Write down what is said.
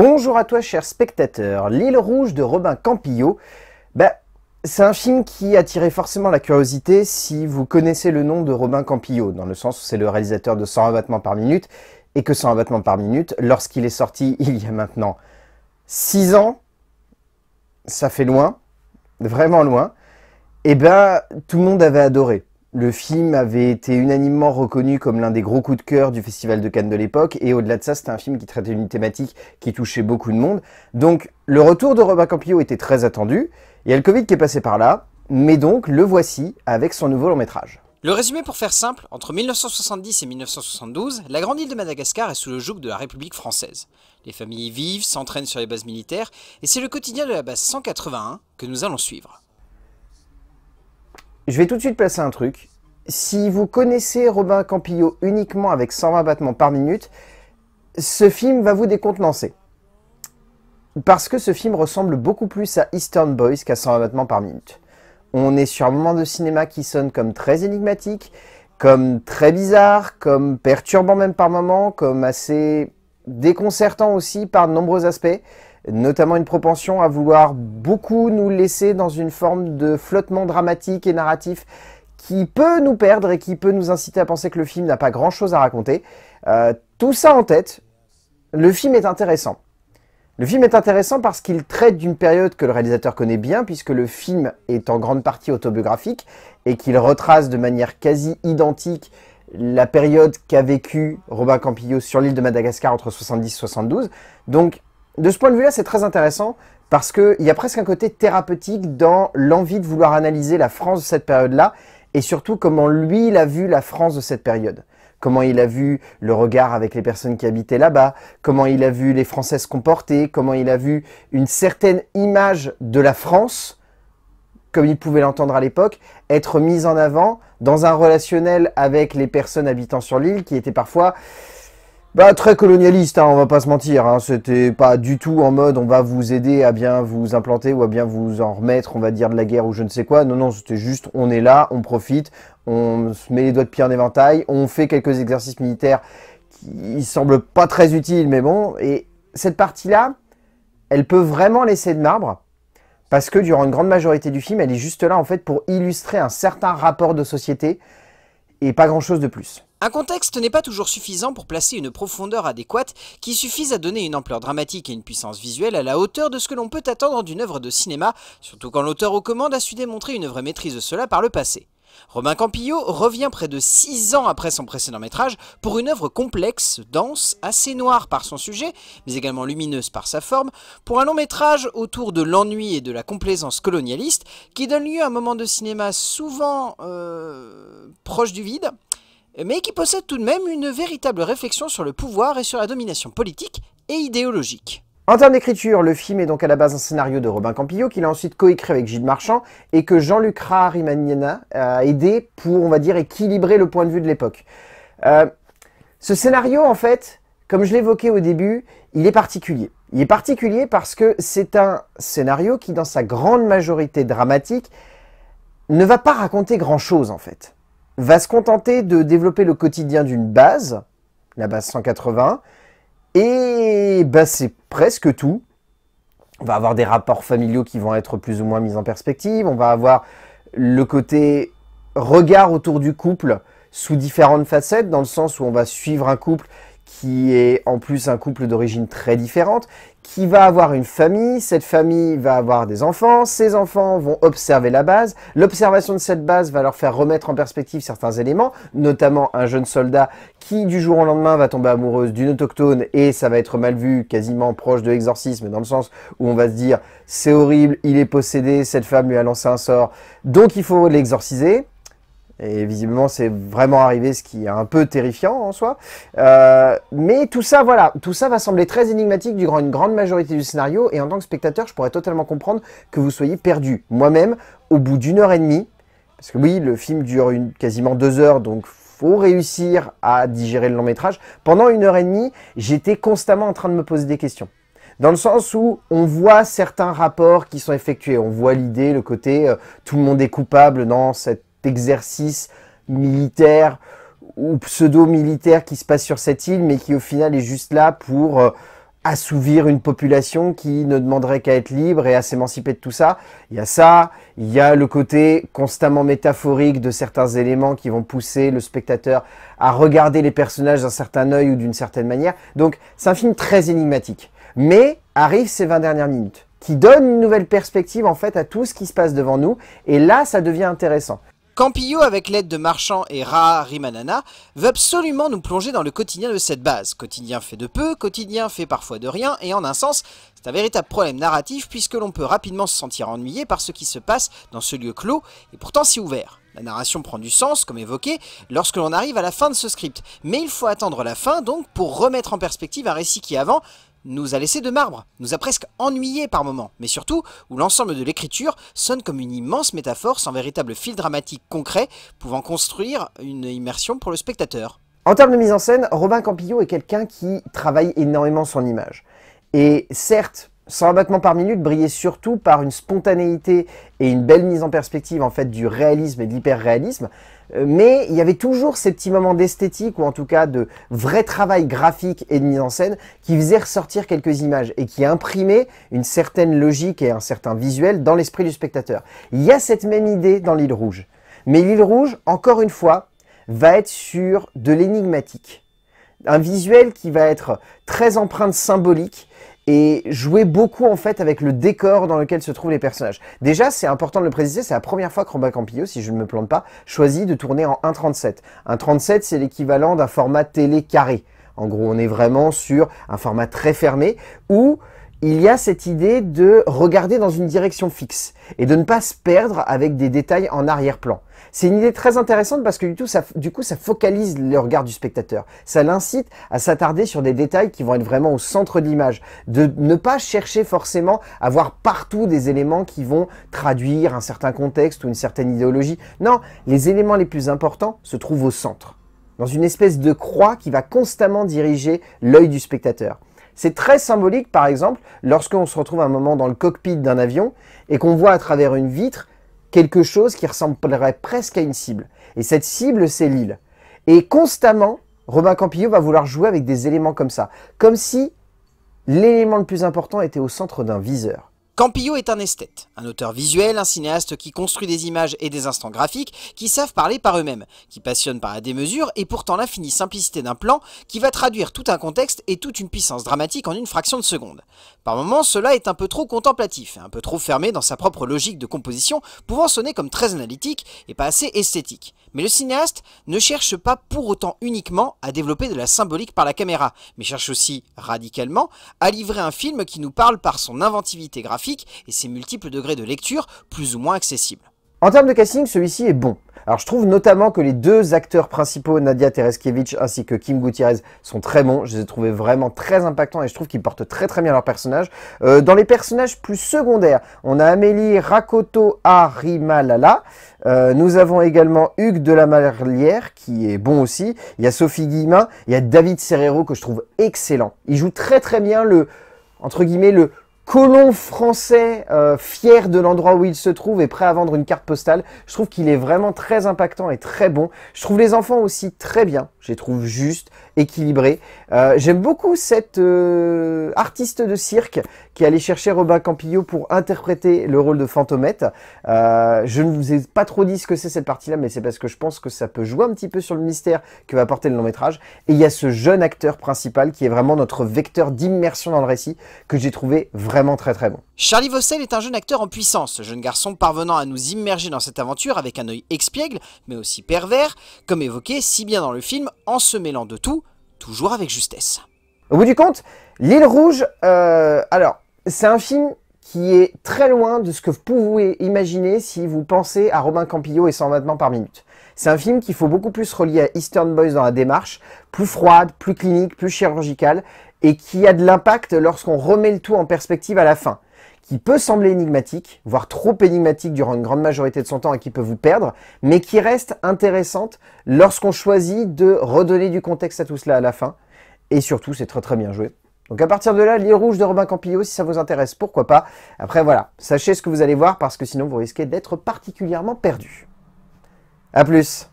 Bonjour à toi cher spectateur, L'île rouge de Robin Campillo, ben, c'est un film qui attirait forcément la curiosité si vous connaissez le nom de Robin Campillo, dans le sens où c'est le réalisateur de 100 abattements par minute, et que 100 abattements par minute, lorsqu'il est sorti il y a maintenant 6 ans, ça fait loin, vraiment loin, et eh ben tout le monde avait adoré. Le film avait été unanimement reconnu comme l'un des gros coups de cœur du Festival de Cannes de l'époque, et au-delà de ça, c'était un film qui traitait une thématique qui touchait beaucoup de monde. Donc, le retour de Robin Campillo était très attendu, il y a le Covid qui est passé par là, mais donc le voici avec son nouveau long métrage. Le résumé pour faire simple, entre 1970 et 1972, la Grande Île de Madagascar est sous le joug de la République française. Les familles vivent, s'entraînent sur les bases militaires, et c'est le quotidien de la base 181 que nous allons suivre. Je vais tout de suite placer un truc. Si vous connaissez Robin Campillo uniquement avec 120 battements par minute, ce film va vous décontenancer. Parce que ce film ressemble beaucoup plus à Eastern Boys qu'à 120 battements par minute. On est sur un moment de cinéma qui sonne comme très énigmatique, comme très bizarre, comme perturbant même par moments, comme assez déconcertant aussi par de nombreux aspects, notamment une propension à vouloir beaucoup nous laisser dans une forme de flottement dramatique et narratif qui peut nous perdre et qui peut nous inciter à penser que le film n'a pas grand-chose à raconter. Euh, tout ça en tête, le film est intéressant. Le film est intéressant parce qu'il traite d'une période que le réalisateur connaît bien, puisque le film est en grande partie autobiographique et qu'il retrace de manière quasi identique la période qu'a vécu Robin Campillo sur l'île de Madagascar entre 70 et 72. Donc, de ce point de vue-là, c'est très intéressant parce qu'il y a presque un côté thérapeutique dans l'envie de vouloir analyser la France de cette période-là et surtout comment lui, il a vu la France de cette période. Comment il a vu le regard avec les personnes qui habitaient là-bas, comment il a vu les Françaises comporter, comment il a vu une certaine image de la France, comme il pouvait l'entendre à l'époque, être mise en avant dans un relationnel avec les personnes habitant sur l'île qui étaient parfois bah, très colonialiste, hein, on va pas se mentir. Hein. C'était pas du tout en mode on va vous aider à bien vous implanter ou à bien vous en remettre, on va dire, de la guerre ou je ne sais quoi. Non, non, c'était juste on est là, on profite, on se met les doigts de pied en éventail, on fait quelques exercices militaires qui semblent pas très utiles, mais bon. Et cette partie-là, elle peut vraiment laisser de marbre. Parce que durant une grande majorité du film, elle est juste là en fait pour illustrer un certain rapport de société et pas grand chose de plus. Un contexte n'est pas toujours suffisant pour placer une profondeur adéquate qui suffise à donner une ampleur dramatique et une puissance visuelle à la hauteur de ce que l'on peut attendre d'une œuvre de cinéma, surtout quand l'auteur aux commandes a su démontrer une vraie maîtrise de cela par le passé. Robin Campillo revient près de 6 ans après son précédent métrage pour une œuvre complexe, dense, assez noire par son sujet, mais également lumineuse par sa forme, pour un long métrage autour de l'ennui et de la complaisance colonialiste qui donne lieu à un moment de cinéma souvent euh, proche du vide, mais qui possède tout de même une véritable réflexion sur le pouvoir et sur la domination politique et idéologique. En termes d'écriture, le film est donc à la base un scénario de Robin Campillo qu'il a ensuite coécrit avec Gilles Marchand et que Jean-Luc Rarimaniana a aidé pour, on va dire, équilibrer le point de vue de l'époque. Euh, ce scénario, en fait, comme je l'évoquais au début, il est particulier. Il est particulier parce que c'est un scénario qui, dans sa grande majorité dramatique, ne va pas raconter grand-chose, en fait va se contenter de développer le quotidien d'une base, la base 180, et bah, c'est presque tout. On va avoir des rapports familiaux qui vont être plus ou moins mis en perspective, on va avoir le côté regard autour du couple sous différentes facettes, dans le sens où on va suivre un couple qui est en plus un couple d'origine très différente, qui va avoir une famille, cette famille va avoir des enfants, ces enfants vont observer la base, l'observation de cette base va leur faire remettre en perspective certains éléments, notamment un jeune soldat qui du jour au lendemain va tomber amoureuse d'une autochtone et ça va être mal vu, quasiment proche de l'exorcisme, dans le sens où on va se dire c'est horrible, il est possédé, cette femme lui a lancé un sort, donc il faut l'exorciser. Et visiblement, c'est vraiment arrivé, ce qui est un peu terrifiant en soi. Euh, mais tout ça, voilà, tout ça va sembler très énigmatique durant une grande majorité du scénario. Et en tant que spectateur, je pourrais totalement comprendre que vous soyez perdu. Moi-même, au bout d'une heure et demie, parce que oui, le film dure une, quasiment deux heures, donc faut réussir à digérer le long métrage. Pendant une heure et demie, j'étais constamment en train de me poser des questions dans le sens où on voit certains rapports qui sont effectués, on voit l'idée, le côté euh, tout le monde est coupable dans cette exercice militaire ou pseudo-militaire qui se passe sur cette île, mais qui au final est juste là pour euh, assouvir une population qui ne demanderait qu'à être libre et à s'émanciper de tout ça. Il y a ça, il y a le côté constamment métaphorique de certains éléments qui vont pousser le spectateur à regarder les personnages d'un certain œil ou d'une certaine manière. Donc c'est un film très énigmatique. Mais arrive ces 20 dernières minutes qui donnent une nouvelle perspective en fait à tout ce qui se passe devant nous et là ça devient intéressant. Campillo, avec l'aide de Marchand et Ra Rimanana, veut absolument nous plonger dans le quotidien de cette base. Quotidien fait de peu, quotidien fait parfois de rien, et en un sens, c'est un véritable problème narratif puisque l'on peut rapidement se sentir ennuyé par ce qui se passe dans ce lieu clos et pourtant si ouvert. La narration prend du sens, comme évoqué, lorsque l'on arrive à la fin de ce script, mais il faut attendre la fin donc pour remettre en perspective un récit qui avant nous a laissé de marbre, nous a presque ennuyés par moments, mais surtout où l'ensemble de l'écriture sonne comme une immense métaphore sans véritable fil dramatique concret pouvant construire une immersion pour le spectateur. En termes de mise en scène, Robin Campillo est quelqu'un qui travaille énormément son image. Et certes, sans abattement par minute brillait surtout par une spontanéité et une belle mise en perspective en fait du réalisme et de l'hyper-réalisme, euh, mais il y avait toujours ces petits moments d'esthétique ou en tout cas de vrai travail graphique et de mise en scène qui faisaient ressortir quelques images et qui imprimaient une certaine logique et un certain visuel dans l'esprit du spectateur. Il y a cette même idée dans l'île rouge. Mais l'île rouge, encore une fois, va être sur de l'énigmatique. Un visuel qui va être très empreinte symbolique et jouer beaucoup en fait avec le décor dans lequel se trouvent les personnages. Déjà, c'est important de le préciser, c'est la première fois que Robin Campillo, si je ne me plante pas, choisit de tourner en 1.37. 1.37, c'est l'équivalent d'un format télé carré. En gros, on est vraiment sur un format très fermé où il y a cette idée de regarder dans une direction fixe et de ne pas se perdre avec des détails en arrière-plan. C'est une idée très intéressante parce que du, tout, du coup, ça focalise le regard du spectateur. Ça l'incite à s'attarder sur des détails qui vont être vraiment au centre de l'image. De ne pas chercher forcément à voir partout des éléments qui vont traduire un certain contexte ou une certaine idéologie. Non, les éléments les plus importants se trouvent au centre dans une espèce de croix qui va constamment diriger l'œil du spectateur. C'est très symbolique, par exemple, lorsqu'on se retrouve un moment dans le cockpit d'un avion et qu'on voit à travers une vitre quelque chose qui ressemblerait presque à une cible. Et cette cible, c'est l'île. Et constamment, Robin Campillo va vouloir jouer avec des éléments comme ça, comme si l'élément le plus important était au centre d'un viseur. Campillo est un esthète, un auteur visuel, un cinéaste qui construit des images et des instants graphiques qui savent parler par eux-mêmes, qui passionnent par la démesure et pourtant l'infinie simplicité d'un plan qui va traduire tout un contexte et toute une puissance dramatique en une fraction de seconde. Par moments, cela est un peu trop contemplatif, un peu trop fermé dans sa propre logique de composition, pouvant sonner comme très analytique et pas assez esthétique. Mais le cinéaste ne cherche pas pour autant uniquement à développer de la symbolique par la caméra, mais cherche aussi, radicalement, à livrer un film qui nous parle par son inventivité graphique et ses multiples degrés de lecture plus ou moins accessibles. En termes de casting, celui-ci est bon. Alors je trouve notamment que les deux acteurs principaux, Nadia Tereskiewicz ainsi que Kim Gutiérrez, sont très bons. Je les ai trouvés vraiment très impactants et je trouve qu'ils portent très très bien leur personnages. Euh, dans les personnages plus secondaires, on a Amélie Rakoto Arimalala. Euh, nous avons également Hugues de la Marlière qui est bon aussi. Il y a Sophie Guillemin, il y a David Serrero que je trouve excellent. Il joue très très bien le, entre guillemets, le colon français euh, fier de l'endroit où il se trouve et prêt à vendre une carte postale. Je trouve qu'il est vraiment très impactant et très bon. Je trouve les enfants aussi très bien. Je les trouve juste équilibré. Euh, j'aime beaucoup cette euh, artiste de cirque qui allait chercher Robin Campillo pour interpréter le rôle de Fantomette. Euh, je ne vous ai pas trop dit ce que c'est cette partie-là, mais c'est parce que je pense que ça peut jouer un petit peu sur le mystère que va porter le long métrage. Et il y a ce jeune acteur principal qui est vraiment notre vecteur d'immersion dans le récit que j'ai trouvé vraiment très très bon. Charlie Vossel est un jeune acteur en puissance, ce jeune garçon parvenant à nous immerger dans cette aventure avec un œil expiègle, mais aussi pervers, comme évoqué si bien dans le film, en se mêlant de tout, toujours avec justesse. Au bout du compte, L'île rouge, euh, alors, c'est un film qui est très loin de ce que vous pouvez imaginer si vous pensez à Robin Campillo et 120 battements par minute. C'est un film qu'il faut beaucoup plus relier à Eastern Boys dans la démarche, plus froide, plus clinique, plus chirurgicale, et qui a de l'impact lorsqu'on remet le tout en perspective à la fin qui peut sembler énigmatique, voire trop énigmatique durant une grande majorité de son temps et qui peut vous perdre, mais qui reste intéressante lorsqu'on choisit de redonner du contexte à tout cela à la fin. Et surtout, c'est très très bien joué. Donc à partir de là, Lille rouge de Robin Campillo, si ça vous intéresse, pourquoi pas. Après voilà, sachez ce que vous allez voir parce que sinon vous risquez d'être particulièrement perdu. A plus